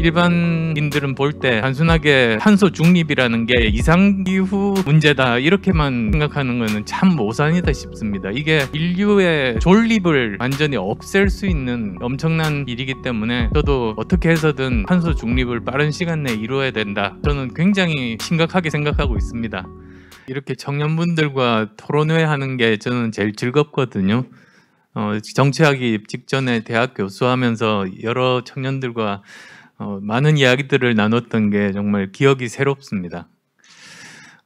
일반인들은 볼 때 단순하게 탄소 중립이라는 게 이상기후 문제다 이렇게만 생각하는 것은 참 모산이다 싶습니다. 이게 인류의 존립을 완전히 없앨 수 있는 엄청난 일이기 때문에 저도 어떻게 해서든 탄소 중립을 빠른 시간 내에 이루어야 된다. 저는 굉장히 심각하게 생각하고 있습니다. 이렇게 청년분들과 토론회 하는 게 저는 제일 즐겁거든요. 어, 정치하기 직전에 대학 교수하면서 여러 청년들과 어, 많은 이야기들을 나눴던 게 정말 기억이 새롭습니다.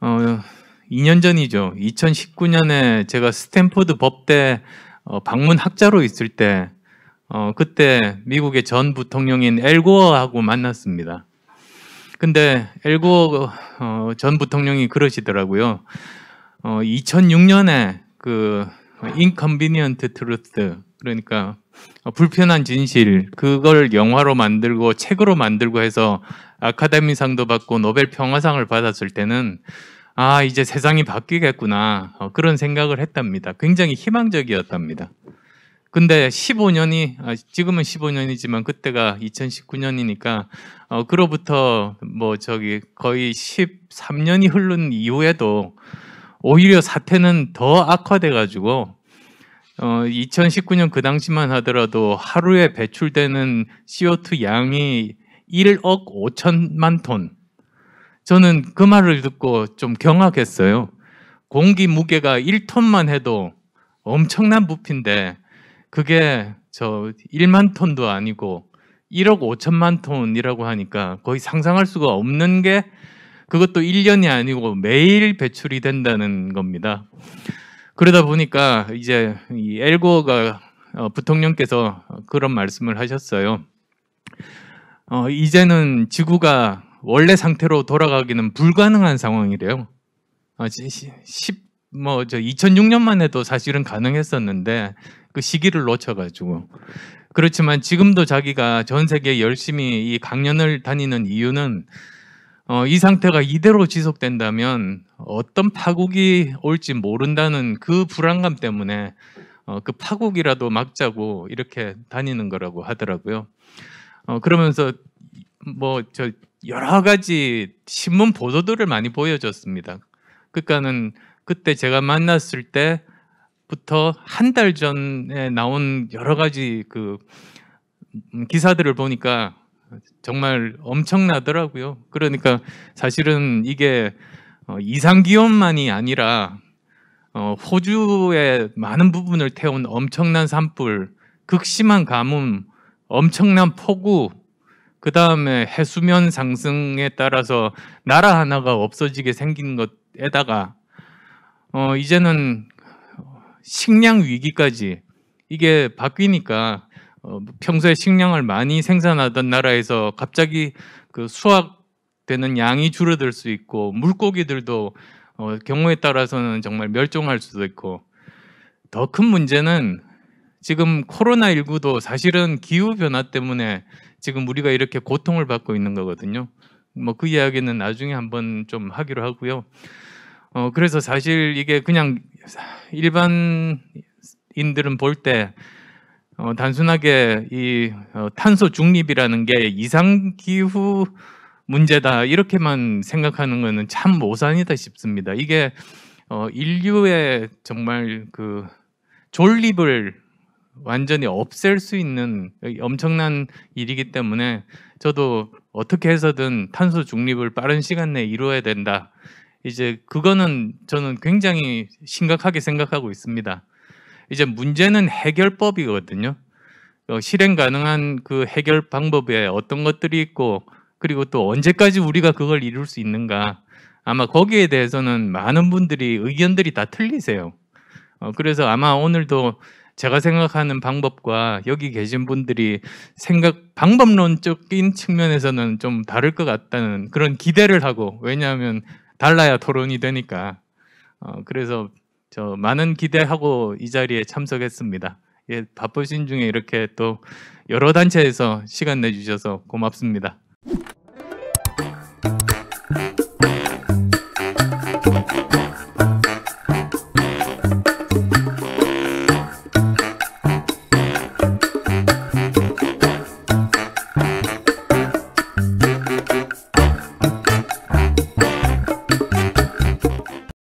어, 2년 전이죠. 2019년에 제가 스탠포드 법대 어, 방문 학자로 있을 때 어, 그때 미국의 전 부통령인 엘고어하고 만났습니다. 근데 엘고어 어, 전 부통령이 그러시더라고요. 어, 2006년에 그 인컨비니언트 트루스 그러니까 어, 불편한 진실 그걸 영화로 만들고 책으로 만들고 해서 아카데미상도 받고 노벨 평화상을 받았을 때는 아 이제 세상이 바뀌겠구나 어, 그런 생각을 했답니다. 굉장히 희망적이었답니다. 근데 15년이 아, 지금은 15년이지만 그때가 2019년이니까 어, 그로부터 뭐 저기 거의 13년이 흐른 이후에도 오히려 사태는 더 악화돼 가지고 어, 2019년 그 당시만 하더라도 하루에 배출되는 CO2 양이 1억 5천만 톤. 저는 그 말을 듣고 좀 경악했어요. 공기 무게가 1톤만 해도 엄청난 부피인데 그게 저 1만 톤도 아니고 1억 5천만 톤이라고 하니까 거의 상상할 수가 없는 게 그것도 1년이 아니고 매일 배출이 된다는 겁니다. 그러다 보니까 이제 이 엘고가 어, 부통령께서 그런 말씀을 하셨어요. 어, 이제는 지구가 원래 상태로 돌아가기는 불가능한 상황이래요. 어, 10, 뭐저 2006년만 해도 사실은 가능했었는데 그 시기를 놓쳐가지고 그렇지만 지금도 자기가 전 세계 열심히 이 강연을 다니는 이유는 어, 이 상태가 이대로 지속된다면 어떤 파국이 올지 모른다는 그 불안감 때문에 어, 그 파국이라도 막자고 이렇게 다니는 거라고 하더라고요. 어, 그러면서 뭐 저 여러 가지 신문 보도들을 많이 보여줬습니다. 그러니까는 그때 제가 만났을 때부터 한 달 전에 나온 여러 가지 그 음, 기사들을 보니까 정말 엄청나더라고요. 그러니까 사실은 이게 어, 이상 기온만이 아니라 어, 호주의 많은 부분을 태운 엄청난 산불, 극심한 가뭄, 엄청난 폭우, 그 다음에 해수면 상승에 따라서 나라 하나가 없어지게 생긴 것에다가 어, 이제는 식량 위기까지 이게 바뀌니까 어, 뭐 평소에 식량을 많이 생산하던 나라에서 갑자기 그 수확되는 양이 줄어들 수 있고 물고기들도 어, 경우에 따라서는 정말 멸종할 수도 있고 더 큰 문제는 지금 코로나19도 사실은 기후변화 때문에 지금 우리가 이렇게 고통을 받고 있는 거거든요. 뭐 그 이야기는 나중에 한번 좀 하기로 하고요. 어, 그래서 사실 이게 그냥 일반인들은 볼때 어, 단순하게 이 어, 탄소 중립이라는 게 이상기후 문제다 이렇게만 생각하는 것은 참 모산이다 싶습니다. 이게 어, 인류의 정말 그 존립을 완전히 없앨 수 있는 엄청난 일이기 때문에 저도 어떻게 해서든 탄소 중립을 빠른 시간 내에 이루어야 된다. 이제 그거는 저는 굉장히 심각하게 생각하고 있습니다. 이제 문제는 해결법이거든요. 어, 실행 가능한 그 해결 방법에 어떤 것들이 있고 그리고 또 언제까지 우리가 그걸 이룰 수 있는가 아마 거기에 대해서는 많은 분들이 의견들이 다 틀리세요. 어, 그래서 아마 오늘도 제가 생각하는 방법과 여기 계신 분들이 생각 방법론적인 측면에서는 좀 다를 것 같다는 그런 기대를 하고 왜냐하면 달라야 토론이 되니까 어, 그래서 저 많은 기대하고 이 자리에 참석했습니다. 예, 바쁘신 중에 이렇게 또 여러 단체에서 시간 내주셔서 고맙습니다.